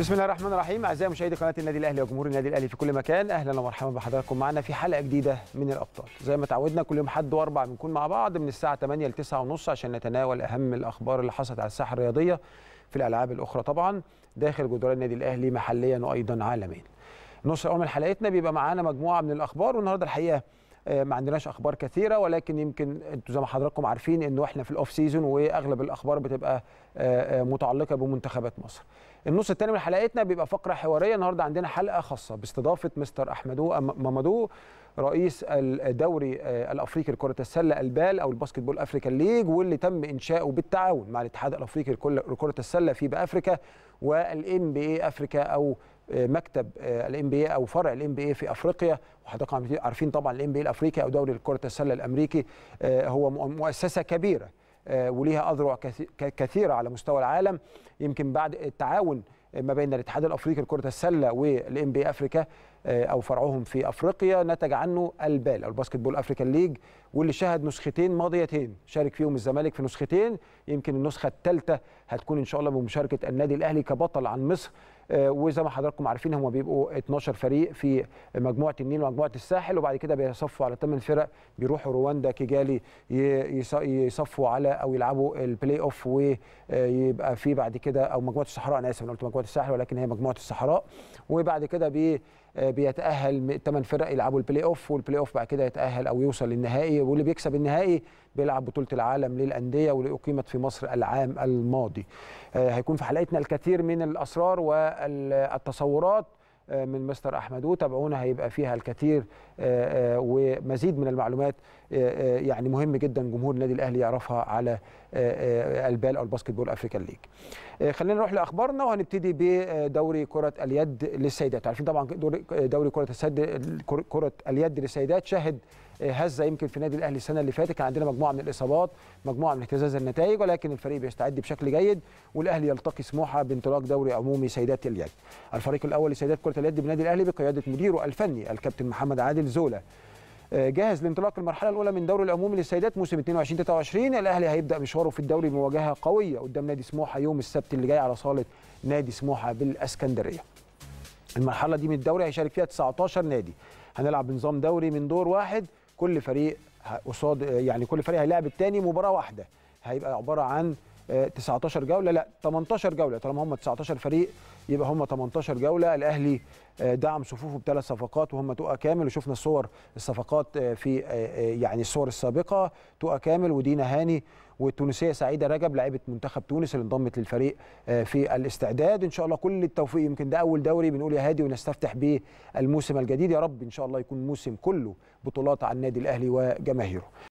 بسم الله الرحمن الرحيم اعزائي مشاهدي قناه النادي الاهلي وجمهور النادي الاهلي في كل مكان اهلا ومرحبا بحضراتكم معنا في حلقه جديده من الابطال زي ما تعودنا كل يوم حد واربع بنكون مع بعض من الساعه 8 ل 9 ونص عشان نتناول اهم الاخبار اللي حصلت على الساحه الرياضيه في الالعاب الاخرى طبعا داخل جدران النادي الاهلي محليا وايضا عالميا النص الاول من حلقتنا بيبقى معانا مجموعه من الاخبار والنهارده الحقيقه آه، ما عندناش اخبار كثيره ولكن يمكن انتوا زي ما حضراتكم عارفين انه احنا في الاوف سيزون واغلب الاخبار بتبقى آه، آه، متعلقه بمنتخبات مصر. النص الثاني من حلقتنا بيبقى فقره حواريه النهارده عندنا حلقه خاصه باستضافه مستر احمدو مامادو رئيس الدوري الافريقي لكره السله البال او الباسكت بول افريكان ليج واللي تم انشاؤه بالتعاون مع الاتحاد الافريقي لكره السله في بافريكا والام بي إيه افريكا او مكتب آه، الام بي إيه او فرع الام بي إيه في افريقيا وحضراتكم عارفين طبعا الام بي إيه الافريقي او دوري كره السله الامريكي آه، هو مؤسسه كبيره آه، وليها اذرع كثيره على مستوى العالم يمكن بعد التعاون ما بين الاتحاد الافريقي لكره السله والام بي افريكا آه، او فرعهم في افريقيا نتج عنه البال او الباسكت بول افريكان ليج واللي شهد نسختين ماضيتين شارك فيهم الزمالك في نسختين يمكن النسخه الثالثه هتكون ان شاء الله بمشاركه النادي الاهلي كبطل عن مصر آه، وزي ما حضراتكم عارفين هم بيبقوا 12 فريق في مجموعه النيل ومجموعه الساحل وبعد كده بيصفوا على 8 فرق بيروحوا رواندا كيجالي يصفوا على او يلعبوا البلاي اوف آه، ويبقى في بعد كده او مجموعه الصحراء انا اسف انا قلت مجموعه الساحل ولكن هي مجموعه الصحراء وبعد كده بي بيتاهل ثمان فرق يلعبوا البلاي اوف والبلاي اوف بعد كده يتاهل او يوصل للنهائي واللي بيكسب النهائي بيلعب بطوله العالم للانديه واللي اقيمت في مصر العام الماضي آه، هيكون في حلقتنا الكثير من الاسرار والتصورات آه، من مستر احمد وتابعونا هيبقى فيها الكثير آه، آه، ومزيد من المعلومات يعني مهم جدا جمهور النادي الاهلي يعرفها على البال او الباسكت بول افريكان ليج خلينا نروح لاخبارنا وهنبتدي بدوري كره اليد للسيدات عارفين طبعا دوري كره السد كره اليد للسيدات شهد هزه يمكن في النادي الاهلي السنه اللي فاتت كان عندنا مجموعه من الاصابات مجموعه من اهتزاز النتائج ولكن الفريق بيستعد بشكل جيد والاهلي يلتقي سموحه بانطلاق دوري عمومي سيدات اليد الفريق الاول لسيدات كره اليد بالنادي الاهلي بقياده مديره الفني الكابتن محمد عادل زولا آه، جاهز لانطلاق المرحله الاولى من دوري العمومي للسيدات موسم 22 23 الاهلي هيبدا مشواره في الدوري بمواجهه قويه قدام نادي سموحه يوم السبت اللي جاي على صاله نادي سموحه بالاسكندريه المرحله دي من الدوري هيشارك فيها 19 نادي هنلعب بنظام دوري من دور واحد كل فريق قصاد آه، يعني كل فريق هيلاعب الثاني مباراه واحده هيبقى عباره عن 19 آه، جوله لا 18 جوله طالما هم 19 فريق يبقى هم 18 جوله الاهلي آه، دعم صفوفه بثلاث صفقات وهم تقى كامل وشفنا صور الصفقات آه، في يعني الصور السابقه تقى كامل ودينا هاني والتونسيه سعيده رجب لاعيبه منتخب تونس اللي انضمت للفريق في الاستعداد ان شاء الله كل التوفيق يمكن ده اول دوري بنقول يا هادي ونستفتح بيه الموسم الجديد يا رب ان شاء الله يكون موسم كله بطولات على النادي الاهلي وجماهيره